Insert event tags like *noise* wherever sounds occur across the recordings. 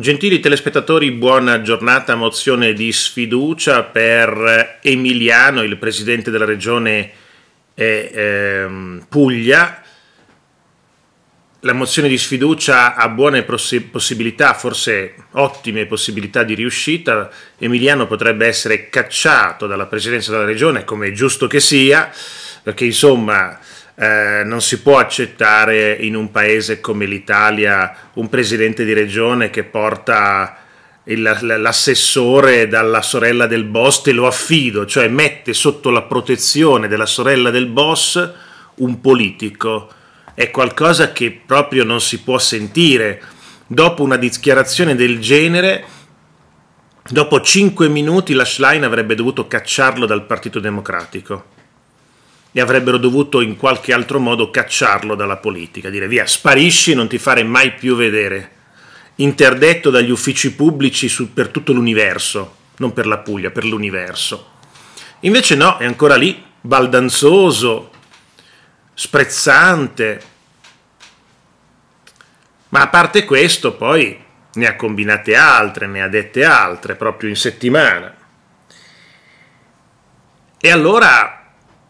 Gentili telespettatori, buona giornata. Mozione di sfiducia per eh, Emiliano, il presidente della regione eh, ehm, Puglia. La mozione di sfiducia ha buone possibilità, forse ottime possibilità di riuscita. Emiliano potrebbe essere cacciato dalla presidenza della regione, come è giusto che sia, perché insomma eh, non si può accettare in un paese come l'Italia un presidente di regione che porta l'assessore dalla sorella del boss te lo affido, cioè mette sotto la protezione della sorella del boss un politico. È qualcosa che proprio non si può sentire. Dopo una dichiarazione del genere, dopo cinque minuti la Schlein avrebbe dovuto cacciarlo dal Partito Democratico e avrebbero dovuto in qualche altro modo cacciarlo dalla politica, dire via, sparisci, non ti fare mai più vedere, interdetto dagli uffici pubblici su, per tutto l'universo, non per la Puglia, per l'universo. Invece no, è ancora lì, baldanzoso, sprezzante. Ma a parte questo, poi ne ha combinate altre, ne ha dette altre proprio in settimana. E allora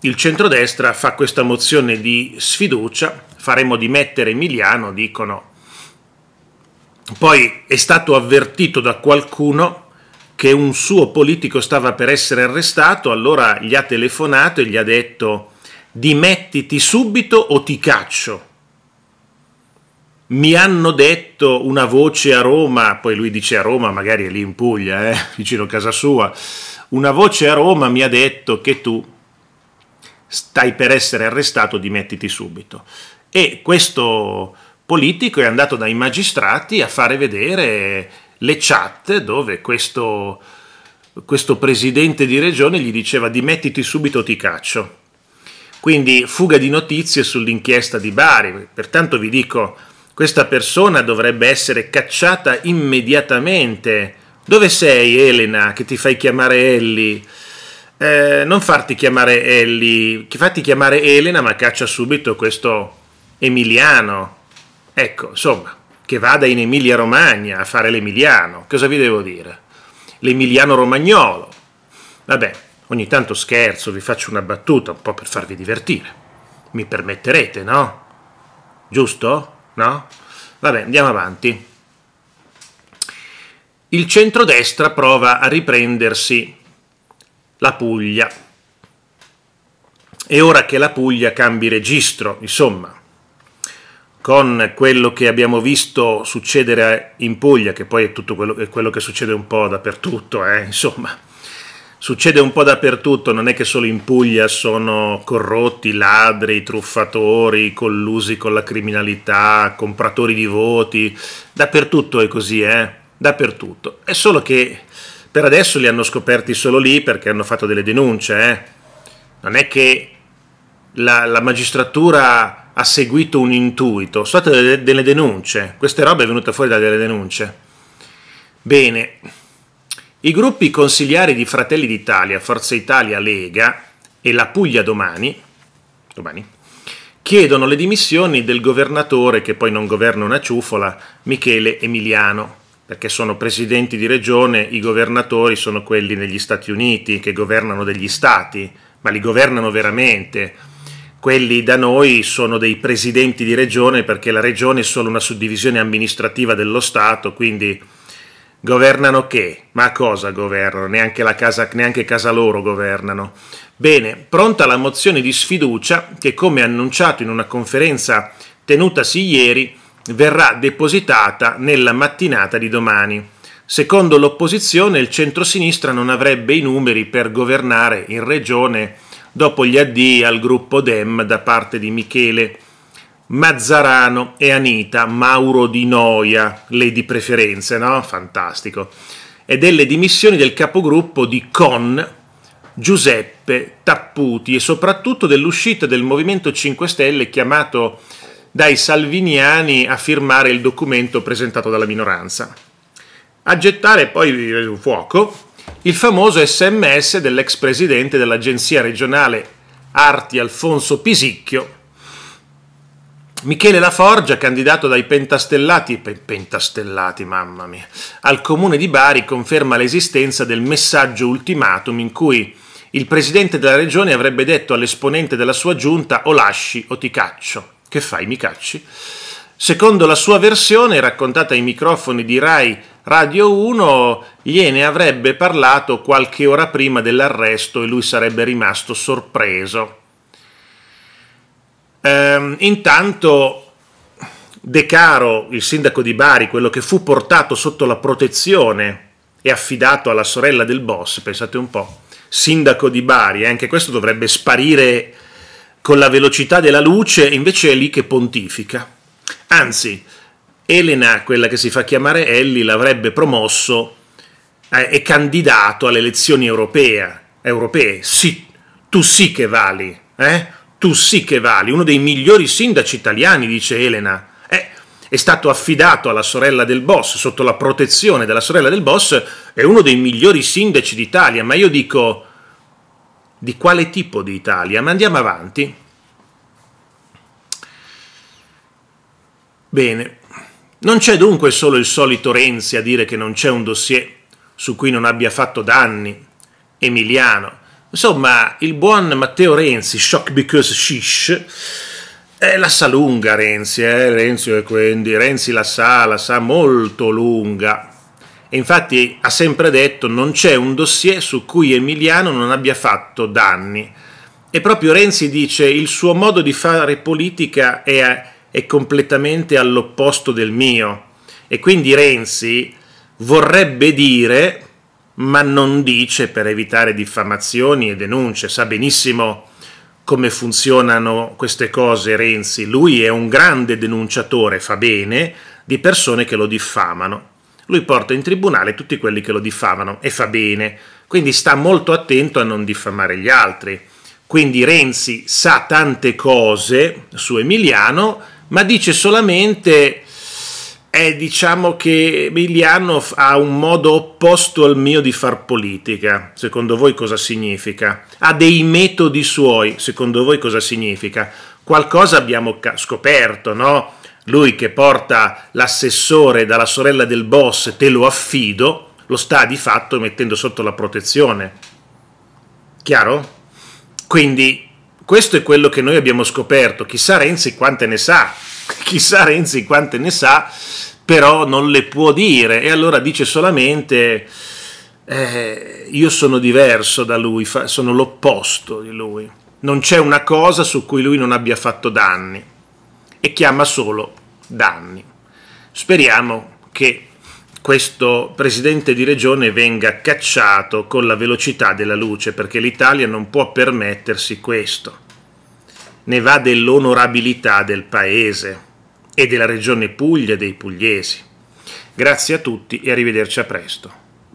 il centrodestra fa questa mozione di sfiducia, faremo dimettere Emiliano, dicono. Poi è stato avvertito da qualcuno che un suo politico stava per essere arrestato, allora gli ha telefonato e gli ha detto dimettiti subito o ti caccio. Mi hanno detto una voce a Roma, poi lui dice a Roma, magari è lì in Puglia, eh, *laughs* vicino a casa sua, una voce a Roma mi ha detto che tu stai per essere arrestato, dimettiti subito. E questo politico è andato dai magistrati a fare vedere le chat dove questo, questo presidente di regione gli diceva dimettiti subito ti caccio. Quindi fuga di notizie sull'inchiesta di Bari, pertanto vi dico questa persona dovrebbe essere cacciata immediatamente. Dove sei Elena che ti fai chiamare Ellie? Eh, non farti chiamare Ellie, fatti chiamare Elena, ma caccia subito questo Emiliano. Ecco, insomma, che vada in Emilia Romagna a fare l'Emiliano. Cosa vi devo dire? L'Emiliano Romagnolo. Vabbè, ogni tanto scherzo, vi faccio una battuta un po' per farvi divertire. Mi permetterete, no? Giusto? No? Vabbè, andiamo avanti. Il centrodestra prova a riprendersi la Puglia. E ora che la Puglia cambi registro, insomma, con quello che abbiamo visto succedere in Puglia, che poi è tutto quello, è quello che succede un po' dappertutto, eh, insomma, succede un po' dappertutto, non è che solo in Puglia sono corrotti, ladri, truffatori, collusi con la criminalità, compratori di voti, dappertutto è così, eh? Dappertutto. È solo che per adesso li hanno scoperti solo lì perché hanno fatto delle denunce. Eh. Non è che la, la, magistratura ha seguito un intuito, sono state delle, delle denunce. Questa roba è venuta fuori da delle denunce. Bene. I gruppi consigliari di Fratelli d'Italia, Forza Italia, Lega e la Puglia domani, domani, chiedono le dimissioni del governatore, che poi non governa una ciufola, Michele Emiliano perché sono presidenti di regione, i governatori sono quelli negli Stati Uniti che governano degli stati, ma li governano veramente. Quelli da noi sono dei presidenti di regione perché la regione è solo una suddivisione amministrativa dello Stato, quindi governano che? Ma a cosa governano? Neanche, casa, neanche casa loro governano. Bene, pronta la mozione di sfiducia che come annunciato in una conferenza tenutasi ieri verrà depositata nella mattinata di domani. Secondo l'opposizione il centrosinistra non avrebbe i numeri per governare in regione dopo gli addii al gruppo Dem da parte di Michele Mazzarano e Anita Mauro di Noia, lei di preferenze, no? Fantastico. E delle dimissioni del capogruppo di Con Giuseppe Tapputi e soprattutto dell'uscita del Movimento 5 Stelle chiamato dai salviniani a firmare il documento presentato dalla minoranza. A gettare poi il fuoco il famoso sms dell'ex presidente dell'agenzia regionale Arti Alfonso Pisicchio, Michele Laforgia, candidato dai pentastellati, pentastellati mamma mia, al comune di Bari, conferma l'esistenza del messaggio ultimatum in cui il presidente della regione avrebbe detto all'esponente della sua giunta o lasci o ti caccio. Che fai, mi cacci? Secondo la sua versione, raccontata ai microfoni di Rai Radio 1, gliene avrebbe parlato qualche ora prima dell'arresto e lui sarebbe rimasto sorpreso. Ehm, intanto De Caro, il sindaco di Bari, quello che fu portato sotto la protezione e affidato alla sorella del boss, pensate un po', sindaco di Bari, eh, anche questo dovrebbe sparire con la velocità della luce, invece è lì che pontifica. Anzi, Elena, quella che si fa chiamare Ellie, l'avrebbe promosso eh, e candidato alle elezioni europea, europee. Sì, tu sì che vali, eh? tu sì che vali, uno dei migliori sindaci italiani, dice Elena. Eh, è stato affidato alla sorella del boss, sotto la protezione della sorella del boss, è uno dei migliori sindaci d'Italia, ma io dico di quale tipo di Italia, ma andiamo avanti. Bene, non c'è dunque solo il solito Renzi a dire che non c'è un dossier su cui non abbia fatto danni, Emiliano. Insomma, il buon Matteo Renzi, shock because shish, eh, la sa lunga Renzi, eh, Renzi eh, quindi Renzi la sa, la sa molto lunga e infatti ha sempre detto non c'è un dossier su cui Emiliano non abbia fatto danni. E proprio Renzi dice il suo modo di fare politica è, è completamente all'opposto del mio. E quindi Renzi vorrebbe dire, ma non dice per evitare diffamazioni e denunce, sa benissimo come funzionano queste cose Renzi, lui è un grande denunciatore, fa bene, di persone che lo diffamano lui porta in tribunale tutti quelli che lo diffamano e fa bene, quindi sta molto attento a non diffamare gli altri. Quindi Renzi sa tante cose su Emiliano, ma dice solamente eh, diciamo che Emiliano ha un modo opposto al mio di far politica. Secondo voi cosa significa? Ha dei metodi suoi, secondo voi cosa significa? Qualcosa abbiamo scoperto, no? lui che porta l'assessore dalla sorella del boss, te lo affido, lo sta di fatto mettendo sotto la protezione. Chiaro? Quindi questo è quello che noi abbiamo scoperto. Chissà Renzi quante ne sa, *laughs* chissà Renzi quante ne sa, però non le può dire e allora dice solamente eh, io sono diverso da lui, sono l'opposto di lui. Non c'è una cosa su cui lui non abbia fatto danni e chiama solo danni. Speriamo che questo presidente di regione venga cacciato con la velocità della luce perché l'Italia non può permettersi questo. Ne va dell'onorabilità del paese e della regione Puglia e dei pugliesi. Grazie a tutti e arrivederci a presto.